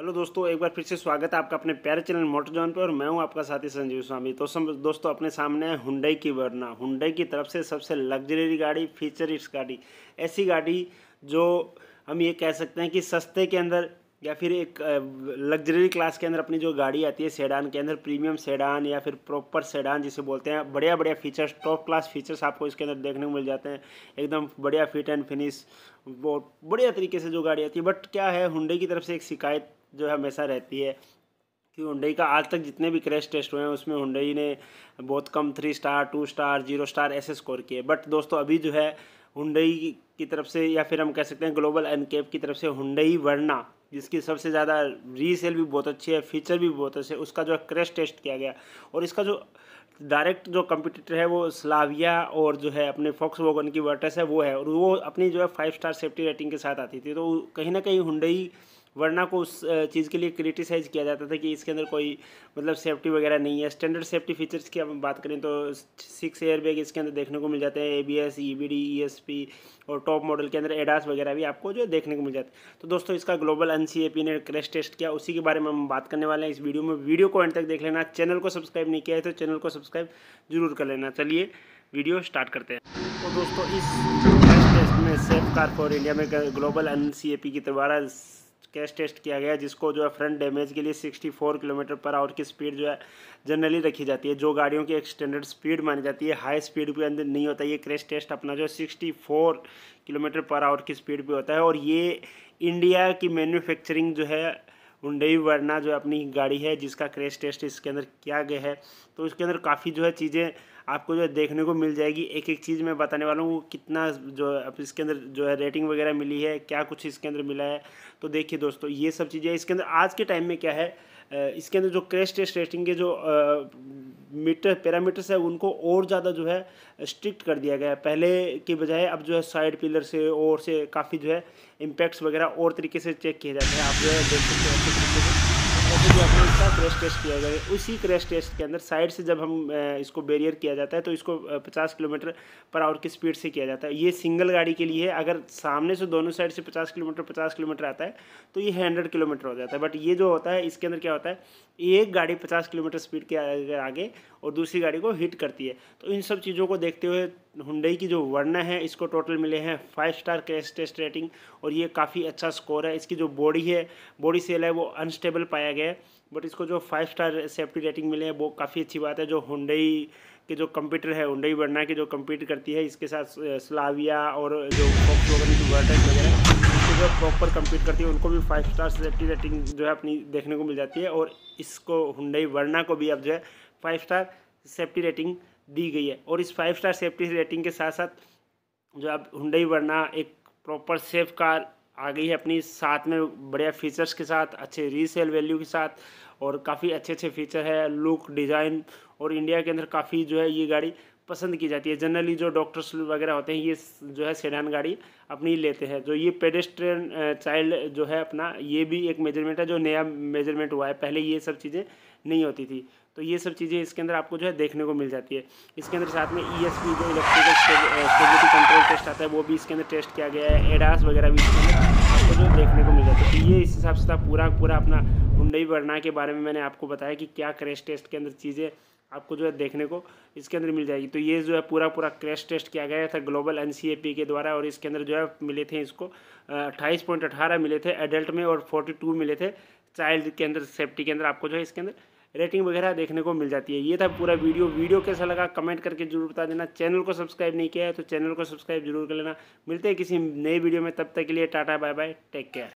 hello दोस्तों एक बार फिर से स्वागत है आपका अपने प्यारे चैनल मोटर जॉन पर और मैं हूं आपका साथी संजीव स्वामी तो सम दोस्तों अपने सामने है हुंडई की वरना हुंडई की तरफ से सबसे लग्जरी गाड़ी फीचरिस्ट गाड़ी ऐसी गाड़ी जो हम ये कह सकते हैं कि सस्ते के अंदर या फिर एक लग्जरी क्लास के अंदर अपनी जो गाड़ी आती है सेडान के अंदर प्रीमियम सेडान या फिर प्रॉपर सेडान जिसे बोलते हैं बढ़िया बढ़िया फीचर्स टॉप क्लास फीचर्स आपको इसके अंदर देखने को मिल जाते हैं एकदम बढ़िया फिट एंड फिनिश बहुत बढ़िया तरीके से जो गाड़ी आती है बट क्या है हुंडे की तरफ से एक शिकायत जो हमेशा रहती है कि हुडई का आज तक जितने भी क्रैश टेस्ट हुए हैं उसमें हुडई ने बहुत कम three star two star zero star ऐसे स्कोर किए बट दोस्तों अभी जो है हुंडई की तरफ से या फिर हम कह सकते हैं ग्लोबल एनकेप की तरफ से हुडई वर्ना जिसकी सबसे ज़्यादा रीसेल भी बहुत अच्छी है फीचर भी बहुत अच्छे है उसका जो क्रैश टेस्ट किया गया और इसका जो डायरेक्ट जो कंपटीटर है वो स्लाविया और जो है अपने फॉक्स वोगन की वर्टस है वो है और वो अपनी जो है फाइव स्टार सेफ्टी रेटिंग के साथ आती थी तो कहीं ना कहीं हुडई वरना को उस चीज़ के लिए क्रिटिसाइज़ किया जाता था कि इसके अंदर कोई मतलब सेफ्टी वगैरह नहीं है स्टैंडर्ड सेफ्टी फीचर्स की हम बात करें तो सिक्स बैग इसके अंदर देखने को मिल जाते हैं A B S E B D E S P और टॉप मॉडल के अंदर एडास वगैरह भी आपको जो देखने को मिल जाता है तो दोस्तों इसका global N C A P ने क्रैश टेस्ट किया उसी के बारे में हम बात करने वाले हैं इस वीडियो में वीडियो को एंड तक देख लेना चैनल को सब्सक्राइब नहीं किया है तो चैनल को सब्सक्राइब जरूर कर लेना चलिए वीडियो स्टार्ट करते हैं तो दोस्तों इस टेस्ट में सेफ कार फॉर इंडिया में global N C A P की दोबारा कैश टेस्ट किया गया जिसको जो है फ्रंट डैमेज के लिए 64 किलोमीटर पर आवर की स्पीड जो है जनरली रखी जाती है जो गाड़ियों की एक्सटेंडेड स्पीड मानी जाती है हाई स्पीड के अंदर नहीं होता ये क्रैश टेस्ट अपना जो है 64 किलोमीटर पर आवर की स्पीड पे होता है और ये इंडिया की मैन्युफैक्चरिंग जो है उंडई वर्ना जो अपनी गाड़ी है जिसका क्रेश टेस्ट इसके अंदर किया गया है तो इसके अंदर काफ़ी जो है चीज़ें आपको जो है देखने को मिल जाएगी एक एक चीज़ मैं बताने वाला हूँ कितना जो है इसके अंदर जो है रेटिंग वगैरह मिली है क्या कुछ इसके अंदर मिला है तो देखिए दोस्तों ये सब चीज़ें इसके अंदर आज के टाइम में क्या है इसके अंदर जो क्रेश टेस्ट रेटिंग के जो मीटर पैरामीटर्स है उनको और ज़्यादा जो है स्ट्रिक्ट कर दिया गया है पहले के बजाय अब जो है साइड पिलर से और से काफ़ी जो है इम्पैक्ट्स वगैरह और तरीके से चेक किए जाते हैं आप जो है देख सकते हैं जैसे कि आपने इसका क्रैश टेस्ट किया गया उसी क्रैश टेस्ट के अंदर साइड से जब हम इसको बैरियर किया जाता है तो इसको 50 किलोमीटर पर आवर की स्पीड से किया जाता है ये सिंगल गाड़ी के लिए है अगर सामने से दोनों साइड से 50 किलोमीटर 50 किलोमीटर आता है तो ये 100 किलोमीटर हो जाता है बट ये जो होता है इसके अंदर क्या होता है एक गाड़ी पचास किलोमीटर स्पीड के आगे और दूसरी गाड़ी को हिट करती है तो इन सब चीज़ों को देखते हुए हुंडई की जो वर्ना है इसको टोटल मिले हैं five star crash test rating और ये काफ़ी अच्छा स्कोर है इसकी जो बॉडी है बॉडी सेल है वो अनस्टेबल पाया गया है बट इसको जो फाइव स्टार सेफ्टी रेटिंग मिले हैं वो काफ़ी अच्छी बात है जो हुंडई के जो कंप्यूटर है हुंडई वर्ना की जो कंपीट करती है इसके साथ स्लाविया और जो वर्टेक्स वगैरह इसको जो प्रॉपर कंप्यूट करती है उनको भी फाइव स्टार सेफ्टी रेटिंग जो है अपनी देखने को मिल जाती है और इसको हुंडई वर्ना को भी अब जो है फाइव स्टार सेफ्टी रेटिंग दी गई है और इस फाइव स्टार सेफ्टी रेटिंग के साथ साथ जो आप हुडई वरना एक प्रॉपर सेफ कार आ गई है अपनी साथ में बढ़िया फीचर्स के साथ अच्छे रीसेल वैल्यू के साथ और काफ़ी अच्छे अच्छे फीचर है लुक डिज़ाइन और इंडिया के अंदर काफ़ी जो है ये गाड़ी पसंद की जाती है जनरली जो डॉक्टर्स वगैरह होते हैं ये जो है सेडान गाड़ी अपनी लेते हैं जो ये पेडेस्ट्रियन चाइल्ड जो है अपना ये भी एक मेजरमेंट है जो नया मेजरमेंट हुआ है पहले ये सब चीज़ें नहीं होती थी तो ये सब चीज़ें इसके अंदर आपको जो है देखने को मिल जाती है इसके अंदर साथ में ई एस पी जो इलेक्ट्रिकल स्टेबिलिटी कंट्रोल टेस्ट आता है वो भी इसके अंदर टेस्ट किया गया है एडास वगैरह भी इसके अंदर आपको जो देखने को मिल जाता है तो ये इस हिसाब से था पूरा पूरा अपना मुंडई वर्ना के बारे में मैंने आपको बताया कि क्या क्रैश टेस्ट के अंदर चीज़ें आपको जो है देखने को इसके अंदर मिल जाएगी तो ये जो है पूरा पूरा क्रैश टेस्ट किया गया था ग्लोबल एन के द्वारा और इसके अंदर जो है मिले थे इसको अट्ठाईस पॉइंट अठारह मिले थे एडल्ट में और फोर्टी टू मिले थे चाइल्ड के अंदर सेफ्टी के अंदर आपको जो है इसके अंदर रेटिंग वगैरह देखने को मिल जाती है ये था पूरा वीडियो वीडियो कैसा लगा कमेंट करके जरूर बता देना चैनल को सब्सक्राइब नहीं किया है तो चैनल को सब्सक्राइब जरूर कर लेना मिलते हैं किसी नए वीडियो में तब तक के लिए ta ta bye bye take care